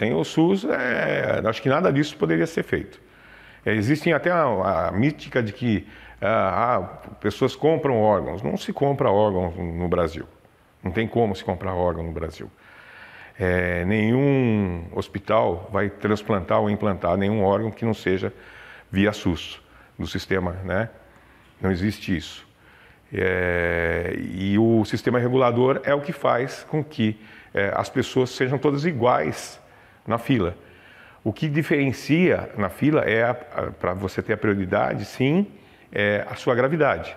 Sem o SUS, é, acho que nada disso poderia ser feito. É, existem até a, a, mítica de que ah, ah, pessoas compram órgãos. Não se compra órgão no Brasil. Não tem como se comprar órgão no Brasil. É, nenhum hospital vai transplantar ou implantar nenhum órgão que não seja via SUS, do sistema, né? Não existe isso. É, e o sistema regulador é o que faz com que é, as pessoas sejam todas iguais na fila. O que diferencia na fila é, para você ter a prioridade, sim, é a sua gravidade.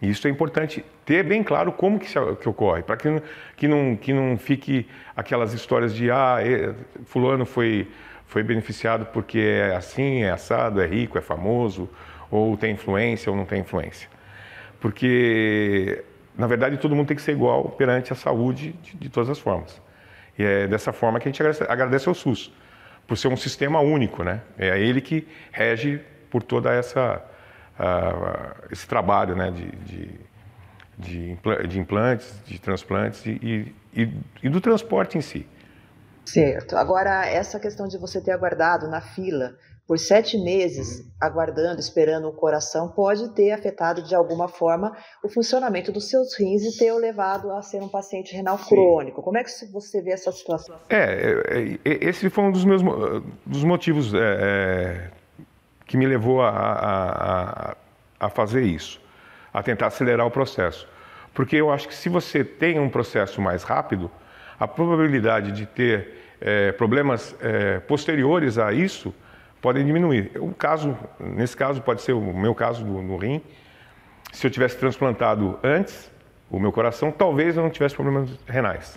E isso é importante ter bem claro como que, se, que ocorre, para que, que, não, que não fique aquelas histórias de ah, fulano foi, foi beneficiado porque é assim, é assado, é rico, é famoso, ou tem influência ou não tem influência. Porque, na verdade, todo mundo tem que ser igual perante a saúde de, de todas as formas. E é dessa forma que a gente agradece ao SUS, por ser um sistema único, né? É ele que rege por toda essa uh, esse trabalho, né, de, de, de implantes, de transplantes e, e, e do transporte em si. Certo. Agora, essa questão de você ter aguardado na fila por sete meses uhum. aguardando, esperando o coração, pode ter afetado de alguma forma o funcionamento dos seus rins e ter o levado a ser um paciente renal Sim. crônico. Como é que você vê essa situação? É, é, é, é, esse foi um dos meus dos motivos é, que me levou a, a, a fazer isso, a tentar acelerar o processo. Porque eu acho que se você tem um processo mais rápido, a probabilidade de ter é, problemas é, posteriores a isso podem diminuir. O caso, nesse caso, pode ser o meu caso do, no rim. Se eu tivesse transplantado antes o meu coração, talvez eu não tivesse problemas renais.